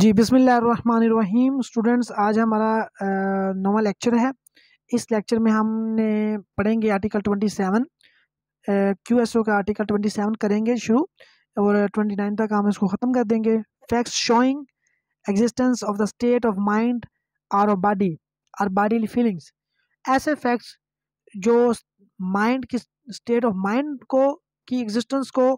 जी बिसमीम स्टूडेंट्स आज हमारा नवा लेक्चर है इस लेक्चर में हमने पढ़ेंगे article twenty seven Q S O का आर्टिकल ट्वेंटी सेवन करेंगे शुरू और ट्वेंटी नाइन तक हम इसको ख़त्म कर देंगे facts showing existence of the state of mind or of body or body feelings ऐसे फैक्ट्स जो माइंड की स्टेट ऑफ माइंड को की एग्जिस्टेंस को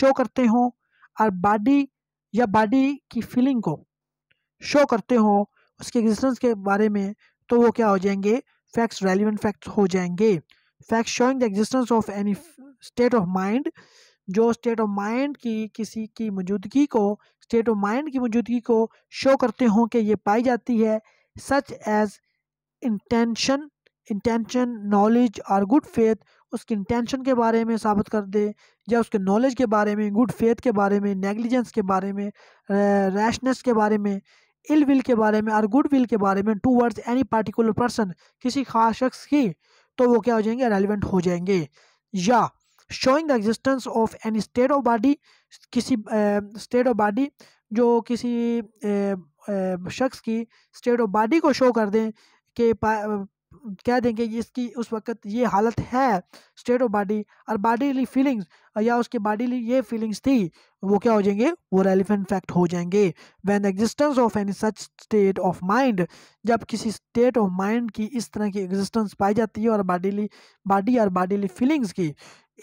शो करते हों और बॉडी या बॉडी की फीलिंग को शो करते हो उसके एग्जिस्टेंस के बारे में तो वो क्या हो जाएंगे फैक्ट्स रेलिवेंट फैक्ट्स हो जाएंगे facts showing the existence of any state of mind जो स्टेट ऑफ माइंड की किसी की मौजूदगी को स्टेट ऑफ माइंड की मौजूदगी को शो करते हों कि ये पाई जाती है such as intention intention knowledge और गुड फेथ उसकी इंटेंशन के बारे में साबित कर दे या उसके नॉलेज के बारे में गुड फेथ के बारे में नेगलिजेंस के बारे में रैशनेस के बारे में इल विल के बारे में और गुड विल के बारे में towards any particular person किसी खास शख्स की तो वो क्या हो जाएंगे रेलिवेंट हो जाएंगे या showing the existence of any state of body किसी स्टेट ऑफ बॉडी जो किसी शख्स की स्टेट ऑफ बॉडी को शो कर दें कि कह देंगे इसकी उस वक्त ये हालत है स्टेट ऑफ बॉडी और बॉडीली फीलिंग्स या उसके बॉडीली ये फीलिंग्स थी वो क्या हो जाएंगे वो रेलिवेंट फैक्ट हो जाएंगे when existence of any such state of mind जब किसी स्टेट ऑफ माइंड की इस तरह की एग्जिस्टेंस पाई जाती है और बॉडीली बॉडी और बॉडीली फीलिंग्स की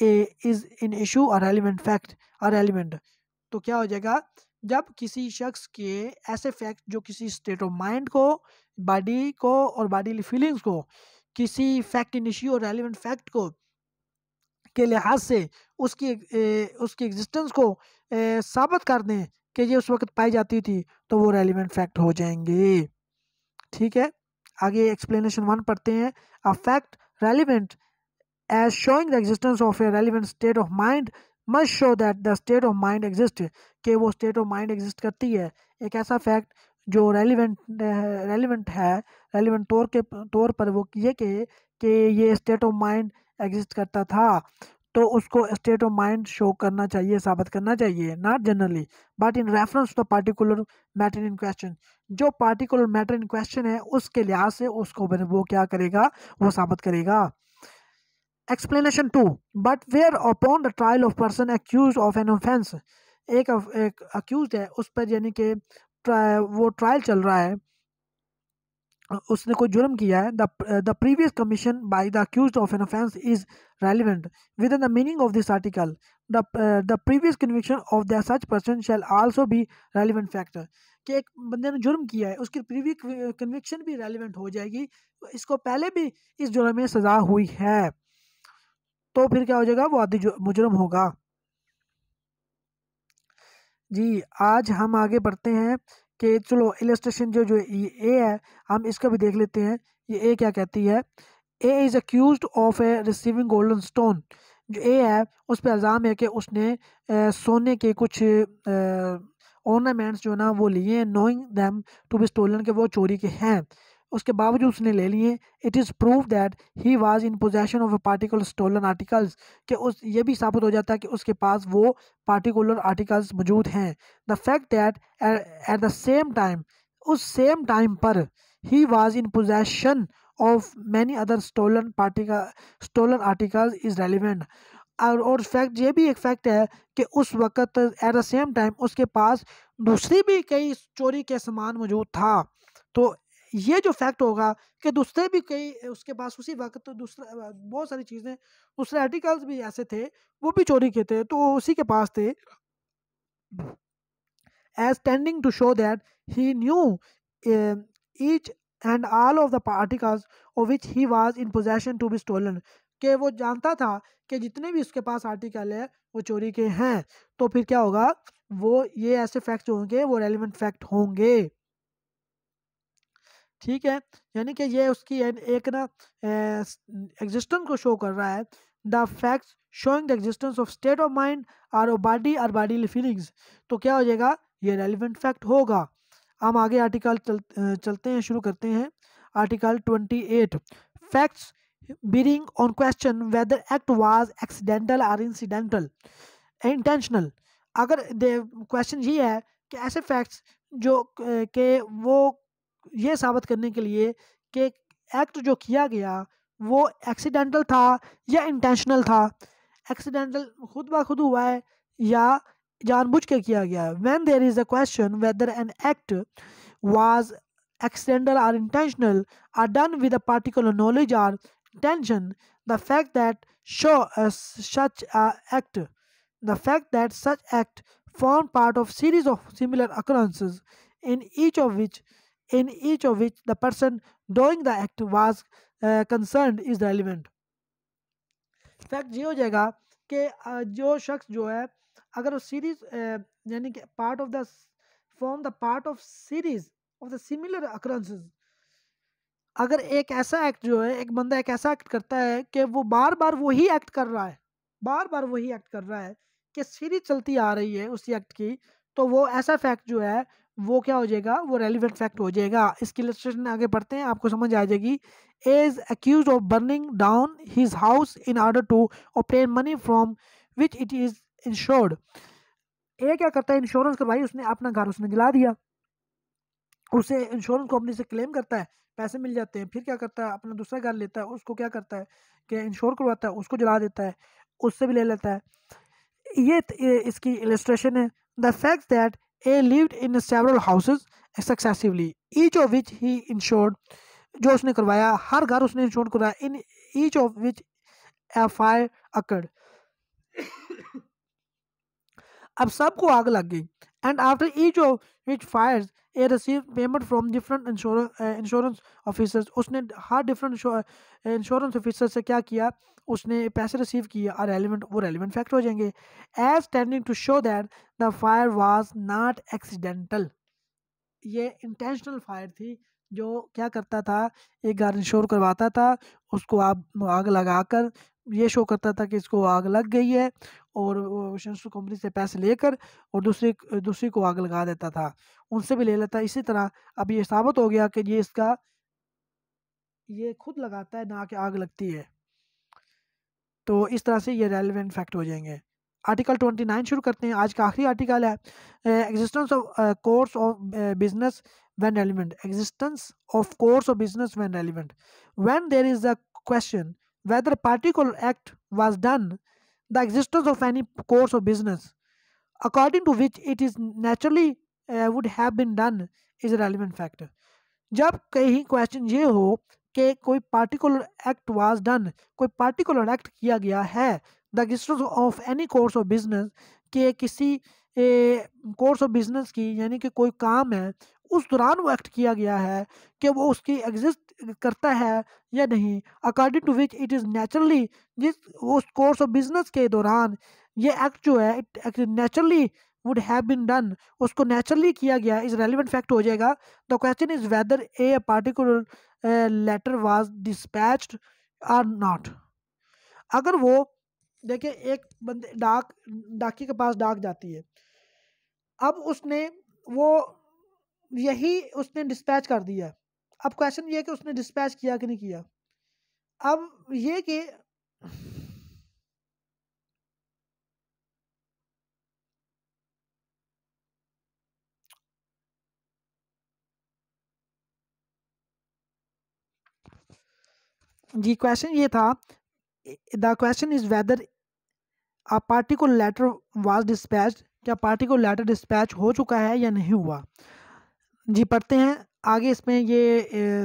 ए इज़ इन इशू और रेलिवेंट फैक्ट और रेलिवेंट तो क्या हो जाएगा जब किसी शख्स के ऐसे फैक्ट जो किसी स्टेट ऑफ माइंड को बॉडी को और बॉडी फीलिंग्स को किसी फैक्ट इनिशियो और रेलिवेंट फैक्ट को के लिहाज से उसकी ए, उसकी एग्जिस्टेंस को साबित कर दें कि ये उस वक्त पाई जाती थी तो वो रेलिवेंट फैक्ट हो जाएंगे ठीक है आगे एक्सप्लेनेशन वन पढ़ते हैं a fact relevant as showing the existence of a relevant state of mind must show that the state of mind exist के वो स्टेट ऑफ माइंड एग्जिस्ट करती है एक ऐसा फैक्ट जो रेलिवेंट रेलिवेंट है रेलिवेंट तौर के तौर पर वो ये कि कि ये स्टेट ऑफ माइंड एग्जिस्ट करता था तो उसको स्टेट ऑफ माइंड शो करना चाहिए साबित करना चाहिए not generally but in reference to particular matter in question जो पार्टिकुलर मैटर इन क्वेश्चन है उसके लिहाज से उसको वो क्या करेगा वो साबित करेगा explanation two but where upon the trial of person accuse of an offence एक अक्यूज है उस पर यानी कि ट्राय, वो ट्रायल चल रहा है उसने कोई जुर्म किया है the previous commission by the accuse of an offence is relevant within the meaning of this article the the previous conviction of the such person shall also be relevant factor कि एक बंदे ने जुर्म किया है उसकी previous conviction भी relevant हो जाएगी इसको पहले भी इस जुर्म में सज़ा हुई है तो फिर क्या हो जाएगा वो आदि मुजरम होगा जी आज हम आगे बढ़ते हैं कि चलो इलेस्ट्रेशन जो जो ए है हम इसका भी देख लेते हैं ये ए क्या कहती है A is accuse of a receiving golden stone जो ए है उस पर इल्ज़ाम है कि उसने ए, सोने के कुछ ऑर्नामेंट्स जो ना वो लिए knowing them to be stolen के वो चोरी के हैं उसके बावजूद उसने ले लिए it is prove that he was in possession of a particular stolen articles के उस ये भी साबित हो जाता है कि उसके पास वो पार्टिकुलर आर्टिकल्स मौजूद हैं the fact that at the same time उस सेम टाइम पर he was in possession of many other stolen particle stolen articles is relevant और और फैक्ट ये भी एक फैक्ट है कि उस वक्त एट द सेम टाइम उसके पास दूसरी भी कई चोरी के सामान मौजूद था तो ये जो फैक्ट होगा कि दूसरे भी कई उसके पास उसी वक्त तो दूसरा बहुत सारी चीज़ें दूसरे आर्टिकल्स भी ऐसे थे वो भी चोरी के थे तो उसी के पास थे as tending to show that he knew each and all of the articles of which he was in possession to be stolen के वो जानता था कि जितने भी उसके पास आर्टिकल है वो चोरी के हैं तो फिर क्या होगा वो ये ऐसे फैक्ट होंगे वो रेलिवेंट फैक्ट होंगे ठीक है यानी कि ये उसकी एक ना एग्जिस्टेंस को शो कर रहा है the facts showing the existence of state of mind or body or body feelings तो क्या हो जाएगा ये रेलिवेंट फैक्ट होगा हम आगे आर्टिकल चल, चलते हैं शुरू करते हैं article twenty eight facts bearing on question whether act was accidental or incidental intentional अगर क्वेश्चन ये है कि ऐसे फैक्ट्स जो के वो ये साबित करने के लिए कि एक्ट जो किया गया वो एक्सीडेंटल था या इंटेंशनल था एक्सीडेंटल खुद ब खुद हुआ है या जानबूझ के किया गया है when there is a question whether an act was accidental or intentional or done with a particular knowledge or tension the fact that show such act the fact that such act form part of series of similar occurrences in each of which in each of which the person doing the act was uh, concerned is relevant. fact ये हो जाएगा कि जो शख्स जो है अगर वो series यानी कि part of the form the part of series of the similar occurrences अगर एक ऐसा एक्ट जो है एक बंदा एक ऐसा एक्ट करता है कि वो बार बार वही एक्ट कर रहा है बार बार वही एक्ट कर रहा है कि सीरीज चलती आ रही है उसी एक्ट की तो वो ऐसा फैक्ट जो है वो क्या हो जाएगा वो रेलिवेंट फैक्ट हो जाएगा इसकी इलस्ट्रेशन आगे पढ़ते हैं आपको समझ आ जाएगी as accuse of burning down his house in order to obtain money from which it is insured ये क्या करता है इंश्योरेंस करवाई उसने अपना घर उसने जला दिया उसे इंश्योरेंस कंपनी से क्लेम करता है पैसे मिल जाते हैं फिर क्या करता है अपना दूसरा घर लेता है उसको क्या करता है कि इंश्योर करवाता है उसको जला देता है उससे भी ले लेता है ये इसकी इलस्ट्रेशन है the fact that A lived in several houses successively, each of which he insured जो उसने करवाया हर घर उसने इंश्योर करवाया in each of which fire occurred अब सबको आग लग गई and after each of which fires A receive payment from different insurance officers उसने हर डिफरेंट इंश्योरेंस ऑफिसर से क्या किया उसने पैसे रिसीव किए और रेलिवेंट वो रेलिवेंट फैक्ट हो जाएंगे as tending to show that the fire was not accidental ये इंटेंशनल फायर थी जो क्या करता था एक घर इंश्योर करवाता था उसको आग आग लगा कर ये शो करता था कि इसको आग लग गई है और शंसु कंपनी से पैसे लेकर और दूसरी दूसरी को आग लगा देता था उनसे भी ले लेता इसी तरह अब ये साबित हो गया कि ये इसका ये खुद लगाता है ना कि आग लगती है तो इस तरह से ये रेलिवेंट फैक्ट हो जाएंगे आर्टिकल ट्वेंटी नाइन शुरू करते हैं आज का आखिरी आर्टिकल है existence of course of business when relevant existence of course of business when relevant when there is the question whether particular act was done the existence of any course of business according to which it is naturally uh, would have been done is a relevant factor जब कहीं question ये हो कि कोई particular act was done कोई particular act किया गया है the existence of any course of business के किसी कोर्स ऑफ बिजनेस की यानी कि कोई काम है उस दौरान वो एक्ट किया गया है कि वो उसकी एग्जिस्ट करता है या नहीं according to which it is naturally जिस उस कोर्स ऑफ बिजनेस के दौरान ये एक्ट जो है it naturally would have been done उसको नेचुरली किया गया इज रेलिवेंट फैक्ट हो जाएगा the question is whether a particular letter was dispatch or not अगर वो देखिए एक बंदे डाक डाकी के पास डाक जाती है अब उसने वो यही उसने डिस्पैच कर दिया अब क्वेश्चन ये है कि उसने डिस्पैच किया कि नहीं किया अब ये कि जी क्वेश्चन ये था the question is whether a party को लेटर वाज डिस्पैच क्या पार्टी को लेटर डिस्पैच हो चुका है या नहीं हुआ जी पढ़ते हैं आगे इसमें ये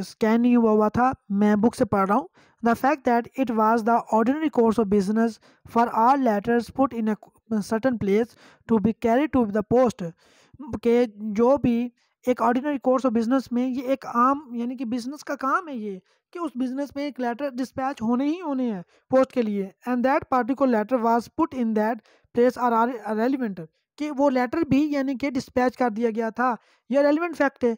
स्कैन नहीं हुआ हुआ था मैं बुक से पढ़ रहा हूँ the fact that it was the ordinary course of business for all letters put in certain place to be carry to the post के जो भी एक ऑर्डिनरी कोर्स ऑफ बिजनेस में ये एक आम यानी कि बिजनेस का काम है ये कि उस बिजनेस में एक लेटर डिस्पैच होने ही होने हैं पोस्ट के लिए and that particular letter was put in that place or or relevant कि वो लेटर भी यानी कि डिस्पैच कर दिया गया था यह रेलिवेंट फैक्ट है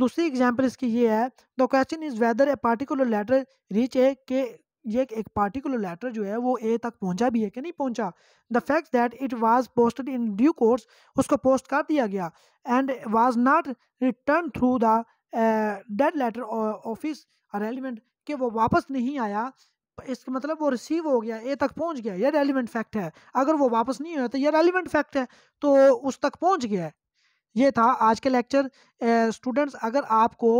दूसरी एग्जाम्पल इसकी ये है the question is whether a particular letter reach है कि ये एक पार्टिकुलर लेटर जो है वो ए तक पहुंचा भी है कि नहीं पहुंचा the fact that it was posted in due course उसको पोस्ट कर दिया गया and was not return through the dead letter office relevant कि वो वापस नहीं आया इसका मतलब वो रिसीव हो गया ए तक पहुंच गया ये रेलिवेंट फैक्ट है अगर वो वापस नहीं हुआ तो यह रेलिवेंट फैक्ट है तो उस तक पहुंच गया है ये था आज के लेक्चर स्टूडेंट्स अगर आपको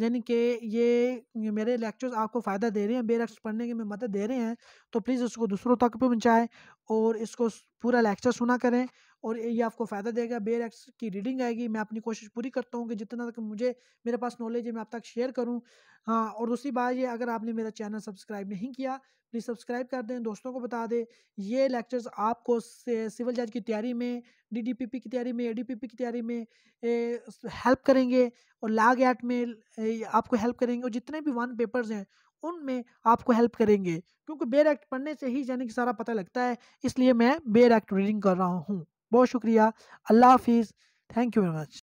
यानी कि ये मेरे लेक्चर्स आपको फ़ायदा दे रहे हैं बेरक्स पढ़ने की में मदद दे रहे हैं तो प्लीज़ इसको दूसरों तक पहुँचाएँ और इसको पूरा लेक्चर सुना करें और ये आपको फ़ायदा देगा बेयर एक्स की रीडिंग आएगी मैं अपनी कोशिश पूरी करता हूँ कि जितना तक मुझे मेरे पास नॉलेज है मैं आप तक शेयर करूँ हाँ और दूसरी बात ये अगर आपने मेरा चैनल सब्सक्राइब नहीं किया प्लीज़ सब्सक्राइब कर दें दोस्तों को बता दें ये लेक्चर्स आपको सिविल जज की तैयारी में डीडीपीपी की तैयारी में एडीपीपी की तैयारी में हेल्प करेंगे और लाग एट में आपको हेल्प करेंगे और जितने भी वन पेपर्स हैं उनमें आपको हेल्प करेंगे क्योंकि बेर एक्ट पढ़ने से ही जाने की सारा पता लगता है इसलिए मैं बेर एक्ट रीडिंग कर रहा हूँ बहुत शुक्रिया अल्लाह हाफिज़ थैंक यू वेरी मच